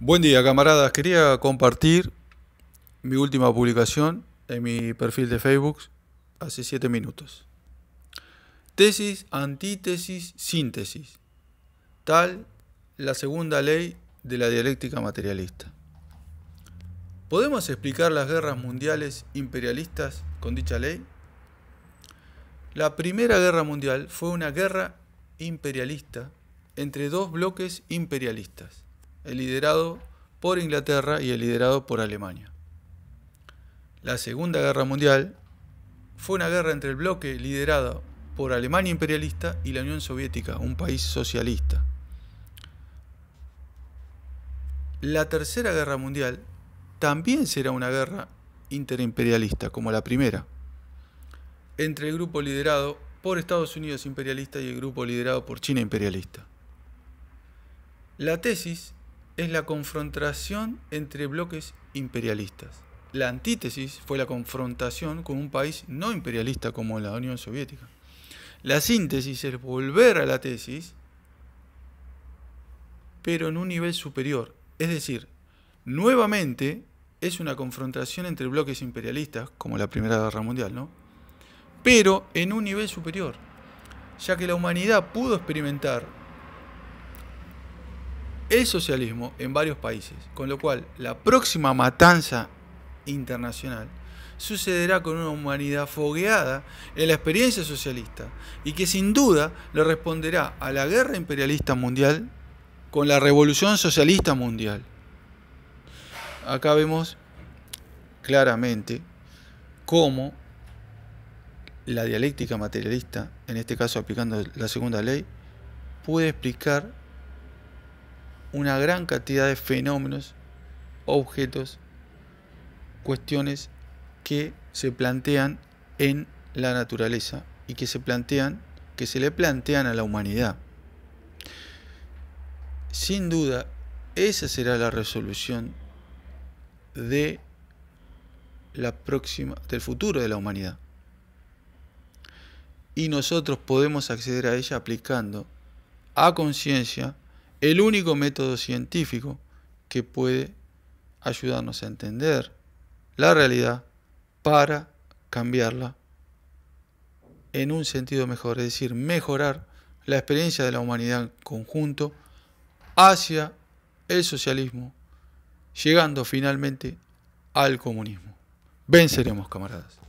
Buen día, camaradas. Quería compartir mi última publicación en mi perfil de Facebook hace siete minutos. Tesis, antítesis, síntesis. Tal la segunda ley de la dialéctica materialista. ¿Podemos explicar las guerras mundiales imperialistas con dicha ley? La Primera Guerra Mundial fue una guerra imperialista entre dos bloques imperialistas el liderado por Inglaterra y el liderado por Alemania. La Segunda Guerra Mundial fue una guerra entre el bloque liderado por Alemania imperialista y la Unión Soviética, un país socialista. La Tercera Guerra Mundial también será una guerra interimperialista, como la primera, entre el grupo liderado por Estados Unidos imperialista y el grupo liderado por China imperialista. La tesis es la confrontación entre bloques imperialistas. La antítesis fue la confrontación con un país no imperialista como la Unión Soviética. La síntesis es volver a la tesis, pero en un nivel superior. Es decir, nuevamente es una confrontación entre bloques imperialistas, como la Primera Guerra Mundial, ¿no? Pero en un nivel superior, ya que la humanidad pudo experimentar el socialismo en varios países, con lo cual la próxima matanza internacional sucederá con una humanidad fogueada en la experiencia socialista y que sin duda le responderá a la guerra imperialista mundial con la revolución socialista mundial. Acá vemos claramente cómo la dialéctica materialista, en este caso aplicando la segunda ley, puede explicar una gran cantidad de fenómenos, objetos, cuestiones que se plantean en la naturaleza y que se plantean, que se le plantean a la humanidad. Sin duda, esa será la resolución de la próxima del futuro de la humanidad. Y nosotros podemos acceder a ella aplicando a conciencia el único método científico que puede ayudarnos a entender la realidad para cambiarla en un sentido mejor, es decir, mejorar la experiencia de la humanidad en conjunto hacia el socialismo, llegando finalmente al comunismo. Venceremos, camaradas.